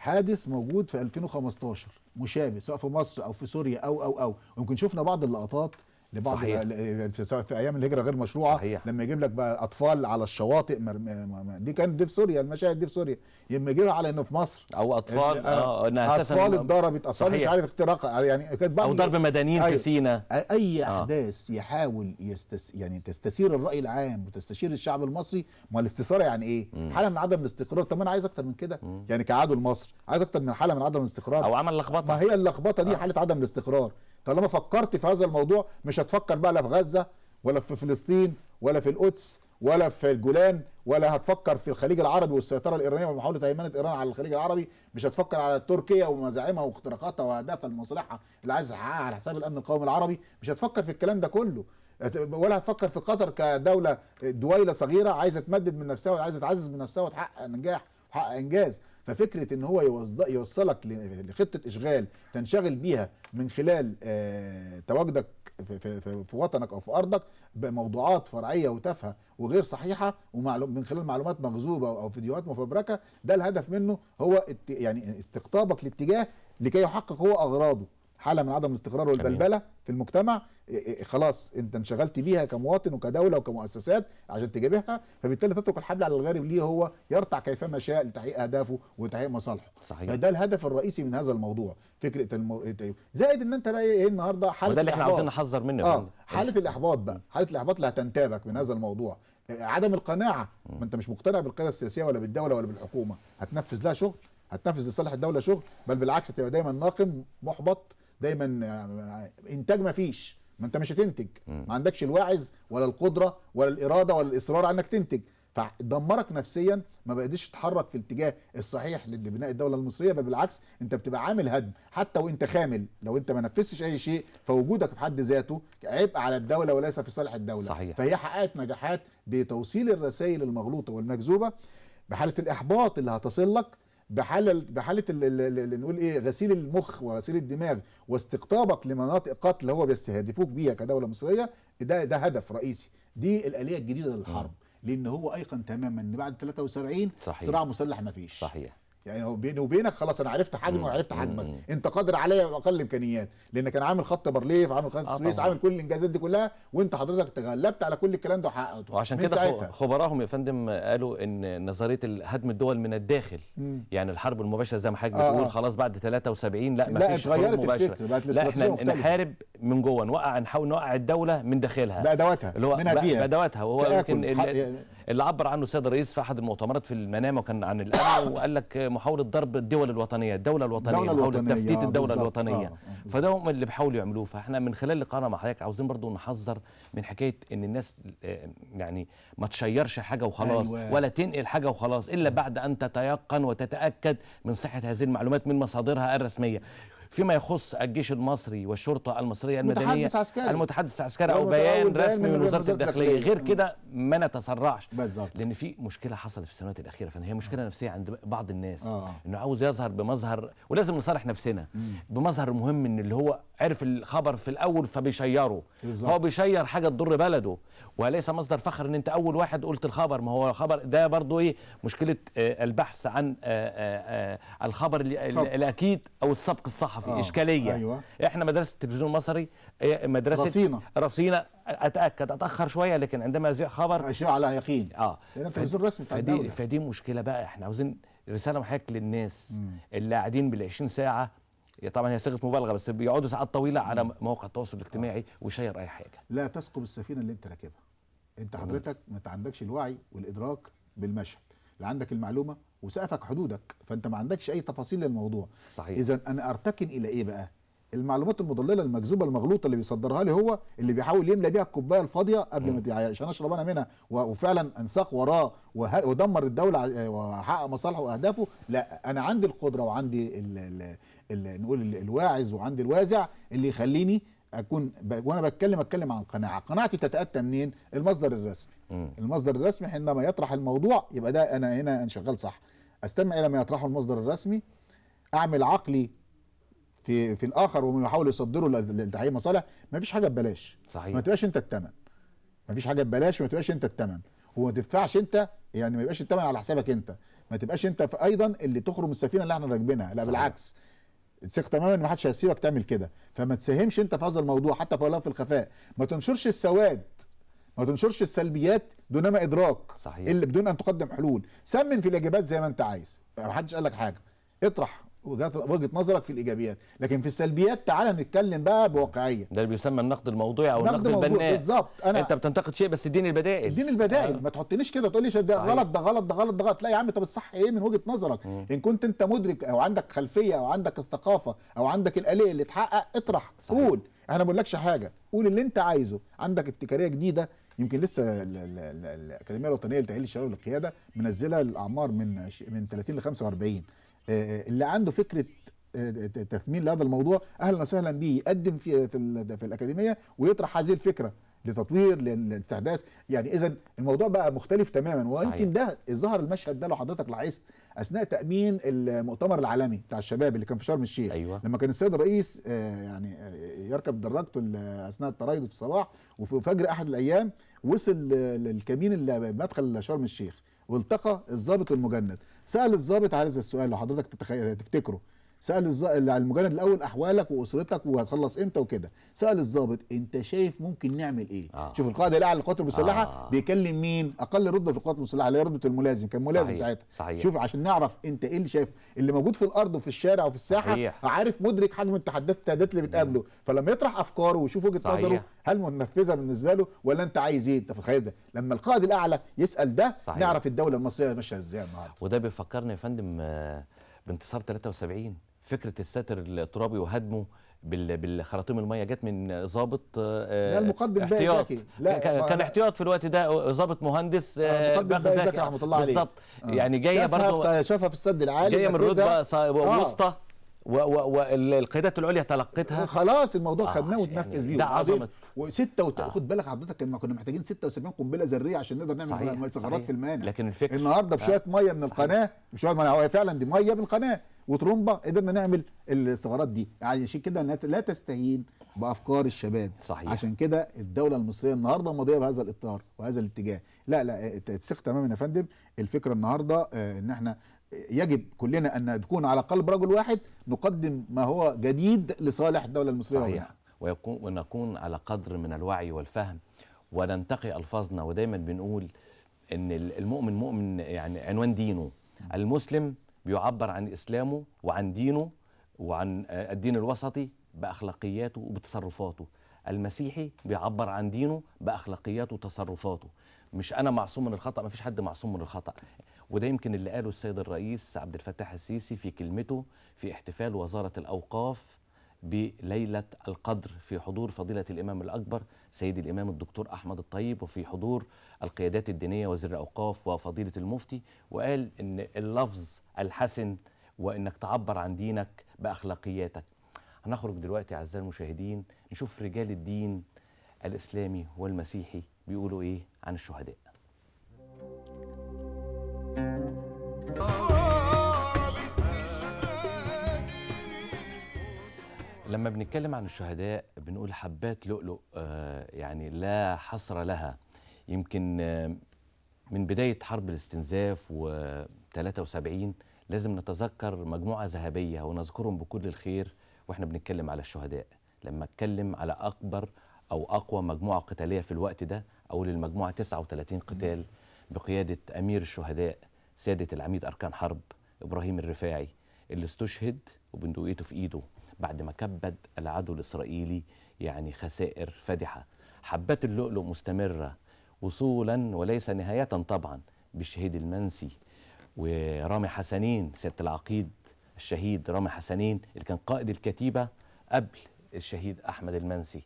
حادث موجود في 2015 مشابه سواء في مصر او في سوريا او او او ويمكن شفنا بعض اللقطات لبعض صحيح. في ايام الهجره غير مشروعه صحيح. لما يجيب لك بقى اطفال على الشواطئ مر... دي كانت دي في سوريا المشاهد دي في سوريا لما يجيبها على انه في مصر او اطفال اه, آه، اساسا اطفال اتضربت اطفال مش عارف اختراق آه، يعني كانت او ضرب مدنيين أيوة. أي... في سينا اي احداث آه. يحاول يستس... يعني تستثير الراي العام وتستشير الشعب المصري ما الاستثاره يعني ايه؟ م. حاله من عدم الاستقرار طب انا عايز اكتر من كده يعني كعدو لمصر عايز اكتر من حاله من عدم الاستقرار او عمل لخبطه ما هي اللخبطه دي آه. حاله عدم الاستقرار طالما فكرت في هذا الموضوع مش هتفكر بقى لا في غزه ولا في فلسطين ولا في القدس ولا في الجولان ولا هتفكر في الخليج العربي والسيطره الايرانيه ومحاوله هيمنه ايران على الخليج العربي مش هتفكر على تركيا ومزاعمها واختراقاتها واهدافها المصلحه اللي عايز يحققها على حساب الامن القومي العربي مش هتفكر في الكلام ده كله ولا هتفكر في قطر كدوله دويله صغيره عايزه تمدد من نفسها وعايزه تعزز من نفسها وتحقق نجاح وتحقق انجاز ففكره ان هو يوصلك لخطه اشغال تنشغل بيها من خلال آه، تواجدك في, في, في وطنك او في ارضك بموضوعات فرعيه وتافهه وغير صحيحه ومعلوم من خلال معلومات مغزوبه او فيديوهات مفبركه ده الهدف منه هو يعني استقطابك لاتجاه لكي يحقق هو اغراضه حاله من عدم الاستقرار والبلبله في المجتمع إيه، إيه، إيه، خلاص انت انشغلت بيها كمواطن وكدوله وكمؤسسات عشان تجيبها فبالتالي تترك الحبل على الغارب ليه هو يرتع كيفما شاء لتحقيق اهدافه وتحقيق مصالحه صحيح ده الهدف الرئيسي من هذا الموضوع فكره المو... زائد ان انت بقى ايه النهارده حاله وده اللي احنا عاوزين نحذر منه اه حاله الاحباط بقى حاله الاحباط اللي هتنتابك من هذا الموضوع آه، عدم القناعه ما انت مش مقتنع بالقياده السياسيه ولا بالدوله ولا بالحكومه هتنفذ لها شغل هتنفذ لصالح الدوله شغل بل بالعكس تبقى دايما ناقم محبط دايما آه، انتاج ما فيش ما انت مش هتنتج ما عندكش الواعز ولا القدره ولا الاراده ولا الاصرار على انك تنتج فدمرك نفسيا ما بقدرش تتحرك في الاتجاه الصحيح لبناء الدوله المصريه بل بالعكس انت بتبقى عامل هدم حتى وانت خامل لو انت ما نفذتش اي شيء فوجودك في حد ذاته عبء على الدوله وليس في صالح الدوله صحيح. فهي حققت نجاحات بتوصيل الرسائل المغلوطه والمكذوبه بحاله الاحباط اللي هتصل لك بحاله بحاله اللي نقول ايه غسيل المخ وغسيل الدماغ واستقطابك لمناطق قتل هو بيستهدفوك بيها كدوله مصريه ده ده هدف رئيسي دي الاليه الجديده للحرب لان هو ايقن تماما ان بعد 73 صحيح. صراع مسلح ما فيش صحيح يعني هو بيني وبينك خلاص انا عرفت حجمه وعرفت حجمك انت قادر عليا باقل امكانيات لانك كان عامل خط بارليف عامل خط السويس آه عامل كل الانجازات دي كلها وانت حضرتك تغلبت على كل الكلام ده وحققته وعشان كده خبراهم يا فندم قالوا ان نظريه هدم الدول من الداخل مم. يعني الحرب المباشره زي ما حضرتك آه، بتقول آه. خلاص بعد 73 لا ما فيش حرب مباشره لا احنا نحارب من جوه نوقع نحاول نوقع الدوله من داخلها بادواتها اللي هو بادواتها وهو يمكن يعني. اللي عبر عنه السيد الرئيس في احد المؤتمرات في المنامه وكان عن الامن وقال لك محاوله ضرب الدول الوطنيه الدوله الوطنيه الدولة محاوله تفتيت آه، الدوله الوطنيه آه. آه، فده هم اللي بيحاولوا يعملوه فاحنا من خلال لقاءنا مع حضرتك عاوزين برضو نحذر من حكايه ان الناس آه، يعني ما تشيرش حاجه وخلاص أيوة. ولا تنقل حاجه وخلاص الا بعد ان تتيقن وتتاكد من صحه هذه المعلومات من مصادرها الرسميه فيما يخص الجيش المصري والشرطه المصريه المدنيه المتحدث عسكري المتحدث عسكري او بيان رسمي من وزاره الداخليه غير كده ما نتسرعش بالزبط. لان في مشكله حصلت في السنوات الاخيره فهي مشكله نفسيه عند بعض الناس آه. انه عاوز يظهر بمظهر ولازم نصارح نفسنا مم. بمظهر مهم ان اللي هو عرف الخبر في الاول فبيشيره بالزبط. هو بيشير حاجه تضر بلده وليس مصدر فخر ان انت اول واحد قلت الخبر ما هو الخبر ده برضو ايه مشكله آه، البحث عن الخبر آه،, آه،, آه الخبر الاكيد او السبق الصحفي آه. اشكاليه أيوة. احنا مدرسه التلفزيون المصري إيه، مدرسه رصينه رصينه اتاكد اتاخر شويه لكن عندما يذيع خبر اشياء على يقين اه التلفزيون الرسمي فدي فدي مشكله بقى احنا عاوزين رساله محاك للناس اللي قاعدين بال 20 ساعه طبعا هي صيغه مبالغه بس بيقعدوا ساعات طويله على مواقع التواصل الاجتماعي آه. ويشير اي حاجه لا تسقط السفينه اللي انت راكبها انت حضرتك ما عندكش الوعي والادراك بالمشهد لا عندك المعلومه وسقفك حدودك فانت ما عندكش اي تفاصيل للموضوع صحيح اذا انا ارتكن الى ايه بقى المعلومات المضلله المكذوبه المغلوطه اللي بيصدرها لي هو اللي بيحاول يملى بيها الكوبايه الفاضيه قبل ما عشان اشرب انا منها وفعلا انساق وراه ودمر الدوله وحقق مصالحه واهدافه لا انا عندي القدره وعندي الـ الـ الـ نقول الواعز وعندي الوازع اللي يخليني اكون وانا بتكلم اتكلم عن قناعه قناعتي تتاتى منين المصدر الرسمي م. المصدر الرسمي حينما يطرح الموضوع يبقى ده انا هنا انا شغال صح استمع الى ما يطرحه المصدر الرسمي اعمل عقلي في في الاخر ومن يحاول يصدره لتحقيق مصالح ما فيش حاجه ببلاش صحيح ما تبقاش انت الثمن ما فيش حاجه ببلاش وما تبقاش انت الثمن وما تدفعش انت يعني ما يبقاش الثمن على حسابك انت ما تبقاش انت في ايضا اللي تخرم السفينه اللي احنا راكبينها لا صحيح. بالعكس ثق تماما ان ما حدش هيسيبك تعمل كده فما تساهمش انت في هذا الموضوع حتى لو في الخفاء ما تنشرش السواد ما تنشرش السلبيات دونما ادراك صحيح. اللي بدون ان تقدم حلول سمن في الاجابات زي ما انت عايز ما حدش قال لك حاجه اطرح وجهه نظرك في الايجابيات لكن في السلبيات تعالى نتكلم بقى بواقعيه ده اللي بيسمى النقد الموضوعي او النقد, النقد البناء بالظبط انا انت بتنتقد شيء بس اديني البدائل اديني البدائل آه. ما تحطنيش كده تقول لي ده غلط ده غلط ده غلط ده غلط لا يا عم طب الصح ايه من وجهه نظرك م. ان كنت انت مدرك او عندك خلفيه او عندك الثقافه او عندك الاليه اللي تحقق اطرح صحيح. قول احنا ما بنقولكش حاجه قول اللي انت عايزه عندك ابتكاريه جديده يمكن لسه الاكاديميه الوطنيه لتاهيل الشباب للقياده منزله الاعمار من من 30 ل 45 آه، اللي عنده فكره آه، تثمين لهذا الموضوع اهلا وسهلا بيه يقدم في في, في الاكاديميه ويطرح هذه الفكره لتطوير للاستحداث يعني اذا الموضوع بقى مختلف تماما ويمكن ده ظهر المشهد ده لو حضرتك لاحظت اثناء تامين المؤتمر العالمي بتاع الشباب اللي كان في شرم الشيخ أيوة. لما كان السيد الرئيس آه، يعني يركب دراجته اثناء الترايض في الصباح وفي فجر احد الايام وصل للكمين اللي بمدخل شرم الشيخ والتقى الضابط المجند سال الضابط عايز السؤال لو حضرتك تتخيل تفتكره سال الز... اللي يعني على المجند الاول احوالك واسرتك وهتخلص امتى وكده سال الضابط انت شايف ممكن نعمل ايه آه. شوف القاعده الاعلى للقوات المسلحه آه. بيكلم مين اقل رده في القوات المسلحه اللي هي رده الملازم كان ملازم صحيح. ساعتها صحيح. شوف عشان نعرف انت ايه اللي شايفه اللي موجود في الارض وفي الشارع وفي الساحه صحيح. عارف مدرك حجم التحديات التهديدات اللي بتقابله فلما يطرح افكاره ويشوف وجهه نظره هل منفذه بالنسبه له ولا انت عايز ايه انت في ده لما القائد الاعلى يسال ده صحيح. نعرف الدوله المصريه ماشيه ازاي النهارده وده بيفكرني يا فندم آه، بانتصار 73 فكره الساتر الترابي وهدمه بالخراطيم الميه جت من ظابط آه، لا المقدم باقي زكي لا كان احتياط في الوقت ده ظابط مهندس آه، المقدم باقي زكي رحمه الله عليه بالظبط آه. يعني جايه برضه شافها في السد العالي جايه من رتبه وسطى والقيادات العليا تلقتها خلاص الموضوع آه خدناه وتنفذ بيه ده عظمه وستة و6 وخد آه. بالك حضرتك لما كنا محتاجين 76 قنبله ذريه عشان نقدر نعمل صحيح. صحيح. في المانع لكن الفكره النهارده آه، بشويه آه. ميه من القناه بشويه ميه هو فعلا دي ميه من القناه وترومبه قدرنا نعمل الثغرات دي يعني عشان كده لا تستهين بافكار الشباب صحيح. عشان كده الدوله المصريه النهارده ماضيه بهذا الاطار وهذا الاتجاه لا لا تسخ تماما يا فندم الفكره النهارده آه، ان احنا يجب كلنا ان نكون على قلب رجل واحد نقدم ما هو جديد لصالح الدوله المصريه صحيح ويكون ونكون على قدر من الوعي والفهم وننتقي الفاظنا ودايما بنقول ان المؤمن مؤمن يعني عنوان دينه المسلم بيعبر عن اسلامه وعن دينه وعن آه، الدين الوسطي باخلاقياته وبتصرفاته المسيحي بيعبر عن دينه باخلاقياته وتصرفاته مش انا معصوم من الخطا ما فيش حد معصوم من الخطا وده يمكن اللي قاله السيد الرئيس عبد الفتاح السيسي في كلمته في احتفال وزارة الأوقاف بليلة القدر في حضور فضيلة الإمام الأكبر سيد الإمام الدكتور أحمد الطيب وفي حضور القيادات الدينية وزير الأوقاف وفضيلة المفتي وقال إن اللفظ الحسن وإنك تعبر عن دينك بأخلاقياتك هنخرج دلوقتي أعزائي المشاهدين نشوف رجال الدين الإسلامي والمسيحي بيقولوا إيه عن الشهداء لما بنتكلم عن الشهداء بنقول حبات لؤلؤ آه، يعني لا حصر لها يمكن آه، من بداية حرب الاستنزاف و 73 لازم نتذكر مجموعة ذهبية ونذكرهم بكل الخير واحنا بنتكلم على الشهداء لما اتكلم على أكبر أو أقوى مجموعة قتالية في الوقت ده أو للمجموعة 39 قتال بقيادة أمير الشهداء سيادة العميد أركان حرب إبراهيم الرفاعي اللي استشهد وبندقيته في إيده بعد ما كبد العدو الإسرائيلي يعني خسائر فادحة حبات اللؤلؤ مستمرة وصولا وليس نهاية طبعا بالشهيد المنسي ورامي حسنين سيادة العقيد الشهيد رامي حسنين اللي كان قائد الكتيبة قبل الشهيد أحمد المنسي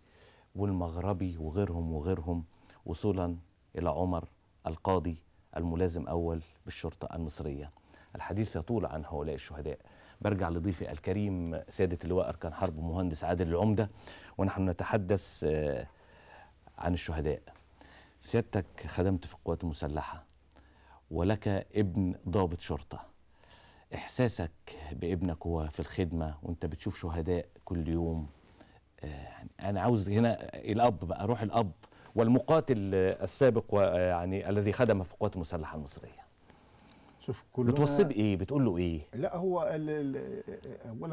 والمغربي وغيرهم وغيرهم وصولا إلى عمر القاضي الملازم أول بالشرطة المصرية الحديث يطول عن هؤلاء الشهداء برجع لضيفي الكريم سيادة اللواء أركان حرب مهندس عادل العمدة ونحن نتحدث آه، عن الشهداء سيادتك خدمت في القوات المسلحة ولك ابن ضابط شرطة إحساسك بابنك هو في الخدمة وانت بتشوف شهداء كل يوم آه، يعني أنا عاوز هنا الأب بقى روح الأب والمقاتل السابق ويعني الذي خدم في القوات المسلحه المصريه شوف كل بتوصي بايه بتقول له ايه لا هو اولا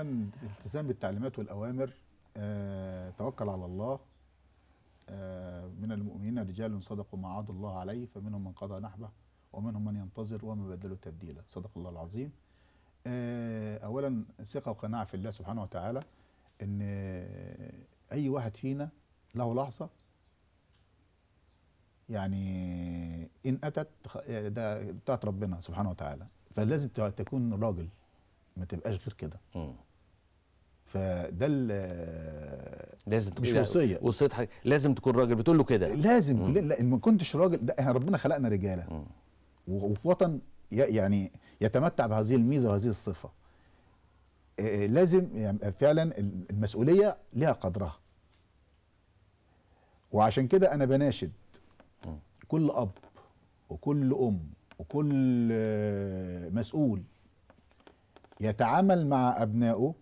الالتزام بالتعليمات والاوامر أه توكل على الله أه من المؤمنين رجال صدقوا ما عاد الله عليه فمنهم من قضى نحبه ومنهم من ينتظر وما بدلوا تبديلا صدق الله العظيم أه اولا ثقه وقناعه في الله سبحانه وتعالى ان اي واحد فينا له لحظه يعني ان اتت ده بتاعت ربنا سبحانه وتعالى فلازم تكون راجل ما تبقاش غير كده فده لازم تكون مش يعني وصيه وصيه حاجه لازم تكون راجل بتقول له كده لازم مم. لا ان ما كنتش راجل ده ربنا خلقنا رجاله وفي وطن يعني يتمتع بهذه الميزه وهذه الصفه لازم يعني فعلا المسؤوليه لها قدرها وعشان كده انا بناشد كل اب وكل ام وكل آه، مسؤول يتعامل مع ابنائه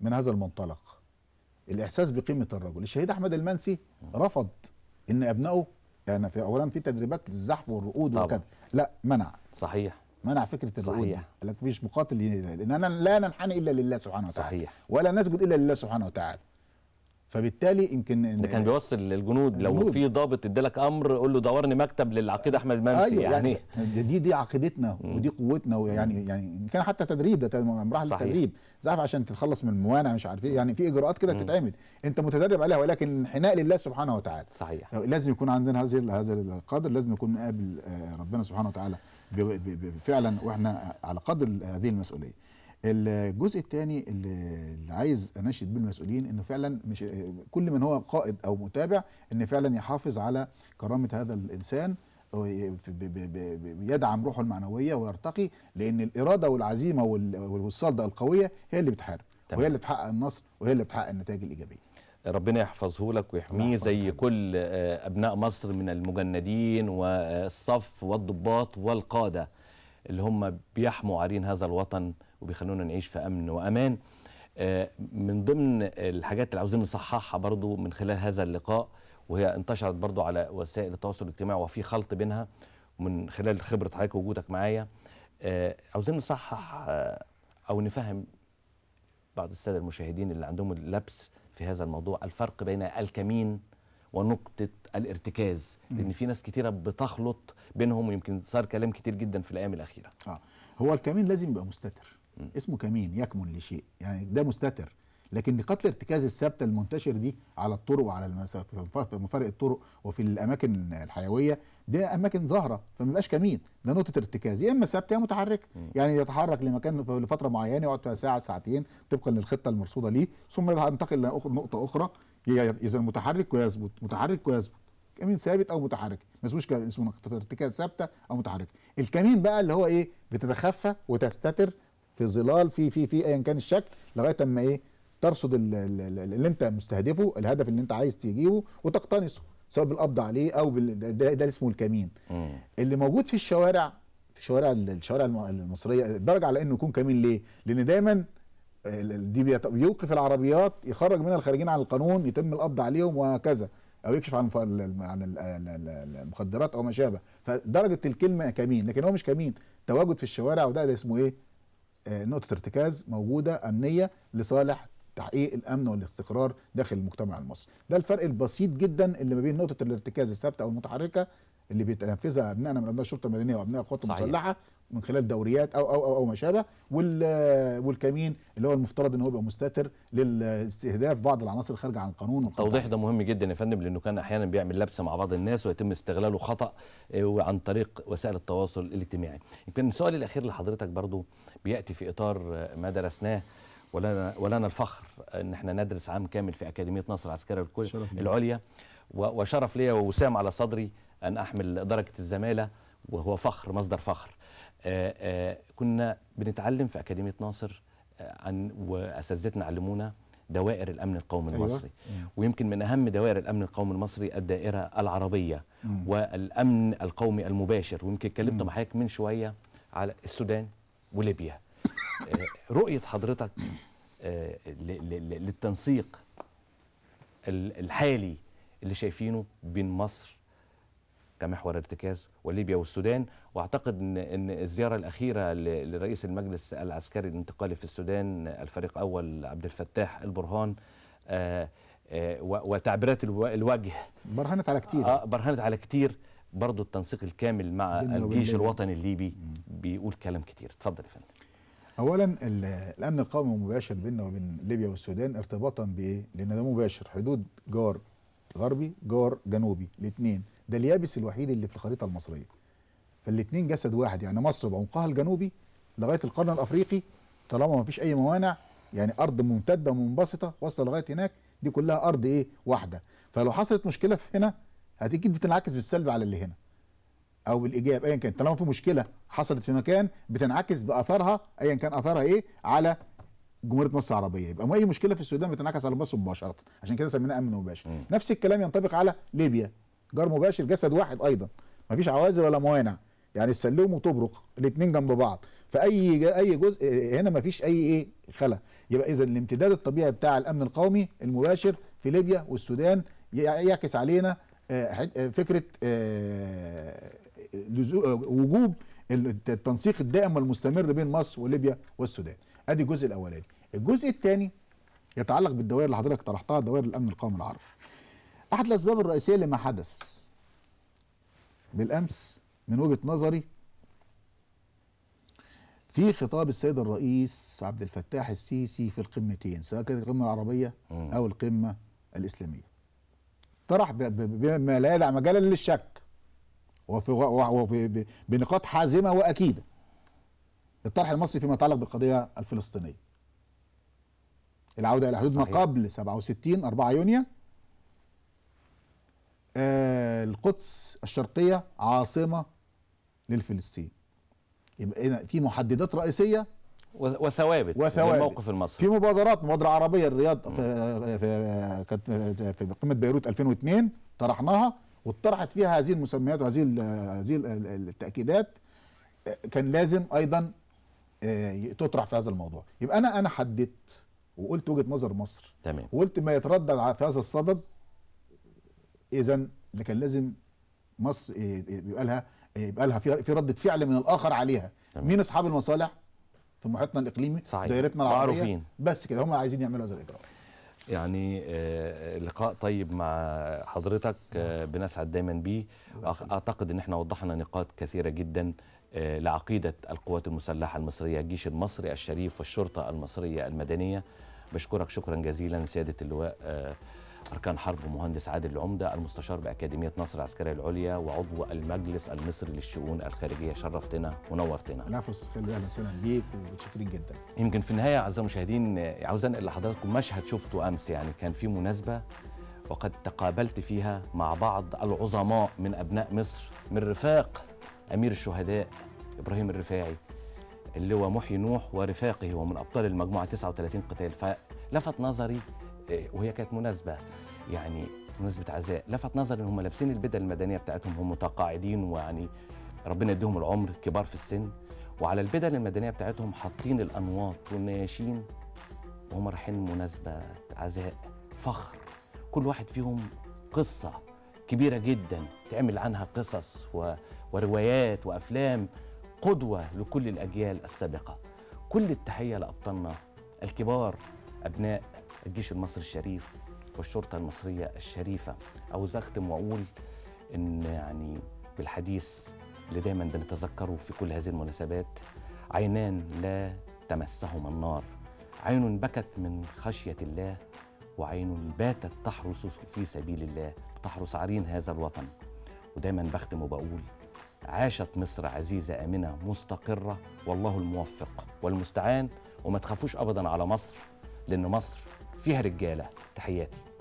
من هذا المنطلق الاحساس بقيمه الرجل الشهيد احمد المنسي رفض ان ابنائه يعني في اولا في تدريبات للزحف والرقود وكذا لا منع صحيح منع فكره الرقود صحيح لك فيش مقاتل لان انا لا ننحني الا لله سبحانه وتعالى صحيح ولا نسجد الا لله سبحانه وتعالى فبالتالي يمكن ده كان بيوصل للجنود لو في ضابط ادالك امر قول له دورني مكتب للعقيد احمد المنسي أيوة يعني, يعني دي دي عقيدتنا ودي قوتنا ويعني يعني كان حتى تدريب ده مراحل التدريب زعف عشان تتخلص من الموانع مش عارف ايه يعني في اجراءات كده بتتعمل انت متدرب عليها ولكن الانحناء لله سبحانه وتعالى صحيح يعني لازم يكون عندنا هذا هذا القدر لازم نكون قابل آه، ربنا سبحانه وتعالى فعلا واحنا على قدر هذه المسؤوليه الجزء الثاني اللي عايز اناشد بيه المسؤولين انه فعلا مش كل من هو قائد او متابع ان فعلا يحافظ على كرامه هذا الانسان يدعم روحه المعنويه ويرتقي لان الاراده والعزيمه والصلده القويه هي اللي بتحارب تمام. وهي اللي بتحقق النصر وهي اللي بتحقق النتائج الايجابيه ربنا يحفظه لك ويحميه زي كل آه، ابناء مصر من المجندين والصف والضباط والقاده اللي هم بيحموا عرين هذا الوطن وبيخلونا نعيش في امن وامان آه، من ضمن الحاجات اللي عاوزين نصححها برضو من خلال هذا اللقاء وهي انتشرت برضو على وسائل التواصل الاجتماعي وفي خلط بينها ومن خلال خبرة حضرتك وجودك معايا آه، عاوزين نصحح آه، أو نفهم بعض السادة المشاهدين اللي عندهم اللبس في هذا الموضوع الفرق بين الكمين ونقطة الارتكاز لأن في ناس كتيرة بتخلط بينهم ويمكن صار كلام كتير جدا في الأيام الأخيرة آه. هو الكمين لازم يبقى مستتر اسمه كمين يكمن لشيء يعني ده مستتر لكن قتل ارتكاز الثابته المنتشر دي على الطرق وعلى المسافات مفارق الطرق وفي الاماكن الحيويه ده اماكن ظاهره فما بيبقاش كمين ده نقطه ارتكاز يا اما ثابته يا متحركه يعني يتحرك لمكان لفتره معينه يقعد فيها ساعه ساعتين طبقا للخطه المرصوده ليه ثم ينتقل لنقطه اخرى اذا متحرك ويثبت متحرك ويثبت كمين ثابت او متحرك ما اسمهوش اسمه نقطه ارتكاز ثابته او متحركه الكمين بقى اللي هو ايه بتتخفى وتستتر في ظلال في في في ايا كان الشكل لغايه اما ايه ترصد اللي انت مستهدفه الهدف اللي انت عايز تجيبه وتقتنصه سواء بالقبض عليه او بال... ده, ده اسمه الكمين مم. اللي موجود في الشوارع في شوارع الشوارع المصريه الدرجه على انه يكون كمين ليه لان دايما دي بيوقف العربيات يخرج منها الخارجين عن القانون يتم القبض عليهم وهكذا او يكشف عن عن المخدرات او ما شابه فدرجه الكلمه كمين لكن هو مش كمين تواجد في الشوارع وده اسمه ايه آه، نقطه ارتكاز موجوده امنيه لصالح تحقيق الامن والاستقرار داخل المجتمع المصري ده الفرق البسيط جدا اللي ما بين نقطه الارتكاز الثابته او المتحركه اللي بيتنفذها ابنائنا من ابناء الشرطه المدنيه وابناء القوات المسلحه من خلال دوريات او او او, أو ما شابه والكمين اللي هو المفترض ان هو يبقى مستتر لاستهداف بعض العناصر الخارجه عن القانون التوضيح ده مهم جدا يا فندم لانه كان احيانا بيعمل لبسه مع بعض الناس ويتم استغلاله خطا آه، عن طريق وسائل التواصل الاجتماعي يمكن السؤال الاخير لحضرتك برضو بياتي في اطار آه، ما درسناه ولنا ولنا الفخر ان احنا ندرس عام كامل في اكاديميه نصر العسكريه العليا وشرف ليا ووسام على صدري ان احمل درجه الزماله وهو فخر مصدر فخر آآ آه، آآ آه، كنا بنتعلم في اكاديميه ناصر آه، عن واساتذتنا علمونا دوائر الامن القومي أيوة. المصري أيوة. ويمكن من اهم دوائر الامن القومي المصري الدائره العربيه م. والامن القومي المباشر ويمكن اتكلمت مع حضرتك من شويه على السودان وليبيا آه، رؤيه حضرتك آه، للتنسيق الحالي اللي شايفينه بين مصر كمحور ارتكاز وليبيا والسودان واعتقد ان ان الزياره الاخيره لرئيس المجلس العسكري الانتقالي في السودان الفريق اول عبد الفتاح البرهان آه، وتعبيرات الوجه برهنت على كتير آه برهنت على كتير برضه التنسيق الكامل مع الجيش الوطني الليبي بيقول كلام كتير اتفضل يا فندم اولا الامن القومي المباشر بيننا وبين ليبيا والسودان ارتباطا بايه؟ لان ده مباشر حدود جار غربي جار جنوبي الاثنين ده اليابس الوحيد اللي في الخريطه المصريه فالاثنين جسد واحد يعني مصر بعمقها الجنوبي لغايه القرن الافريقي طالما ما فيش اي موانع يعني ارض ممتده ومنبسطه واصله لغايه هناك دي كلها ارض ايه واحده فلو حصلت مشكله في هنا هتيجي بتنعكس بالسلب على اللي هنا او بالايجاب ايا كان طالما في مشكله حصلت في مكان بتنعكس باثرها ايا كان اثرها ايه على جمهوريه مصر العربيه يبقى اي مشكله في السودان بتنعكس على مصر مباشره عشان كده سميناها امن مباشر نفس الكلام ينطبق على ليبيا جار مباشر جسد واحد ايضا مفيش عوازل ولا موانع يعني السلوم وتبرق الاثنين جنب بعض فاي اي جزء هنا مفيش اي ايه خلل يبقى اذا الامتداد الطبيعي بتاع الامن القومي المباشر في ليبيا والسودان يعكس علينا آه، آه، فكره آه، آه، وجوب التنسيق الدائم والمستمر بين مصر وليبيا والسودان ادي الجزء الاولاني الجزء الثاني يتعلق بالدوائر اللي حضرتك طرحتها دوائر الامن القومي العربي احد الاسباب الرئيسيه لما حدث بالامس من وجهه نظري في خطاب السيد الرئيس عبد الفتاح السيسي في القمتين سواء كانت القمه العربيه او القمه الاسلاميه طرح بما لا يدع مجالا للشك وفي, وفي بنقاط حازمه واكيده الطرح المصري فيما يتعلق بالقضيه الفلسطينيه العوده الى حدود ما قبل 67 4 يونيو آه القدس الشرقيه عاصمه للفلسطين يبقى في محددات رئيسيه وثوابت وثوابت الموقف المصري في مبادرات مبادره عربيه الرياض في كانت في قمه بيروت 2002 طرحناها واطرحت فيها هذه المسميات وهذه هذه التاكيدات كان لازم ايضا آه، تطرح في هذا الموضوع يبقى انا انا حددت وقلت وجهه نظر مصر تمام وقلت ما يتردد في هذا الصدد اذا كان لازم مصر آه، آه، يبقى لها يبقى لها في رده فعل من الاخر عليها تمام. مين اصحاب المصالح في محيطنا الاقليمي صحيح. دايرتنا العربيه معروفين بس كده هم عايزين يعملوا هذا الاجراء يعني آه، لقاء طيب مع حضرتك آه، بنسعد دايما بيه اعتقد ان احنا وضحنا نقاط كثيره جدا آه، لعقيده القوات المسلحه المصريه الجيش المصري الشريف والشرطه المصريه المدنيه بشكرك شكرا جزيلا سياده اللواء أركان حرب مهندس عادل العمدة المستشار بأكاديمية نصر العسكرية العليا وعضو المجلس المصري للشؤون الخارجية شرفتنا ونورتنا نفس خلي أهلا وسهلا بيك ومتشكرين جدا يمكن في النهاية أعزائي المشاهدين عاوز أنقل لحضراتكم مشهد شفته أمس يعني كان في مناسبة وقد تقابلت فيها مع بعض العظماء من أبناء مصر من رفاق أمير الشهداء إبراهيم الرفاعي اللي هو محي نوح ورفاقه ومن أبطال المجموعة 39 قتال فلفت نظري وهي كانت مناسبه يعني مناسبه عزاء لفت نظر ان هم لابسين البدل المدنيه بتاعتهم هم متقاعدين ويعني ربنا يديهم العمر كبار في السن وعلى البدل المدنيه بتاعتهم حاطين الانواط والنياشين وهم رايحين مناسبه عزاء فخر كل واحد فيهم قصه كبيره جدا تعمل عنها قصص و... وروايات وافلام قدوه لكل الاجيال السابقه كل التحيه لابطالنا الكبار ابناء الجيش المصري الشريف والشرطه المصريه الشريفه عاوز اختم واقول ان يعني بالحديث اللي دايما بنتذكره في كل هذه المناسبات عينان لا تمسهما النار عين بكت من خشيه الله وعين باتت تحرس في سبيل الله تحرس عرين هذا الوطن ودايما بختم وبقول عاشت مصر عزيزة آمنة مستقرة والله الموفق والمستعان وما تخافوش أبدا على مصر لأن مصر فيها رجاله تحياتي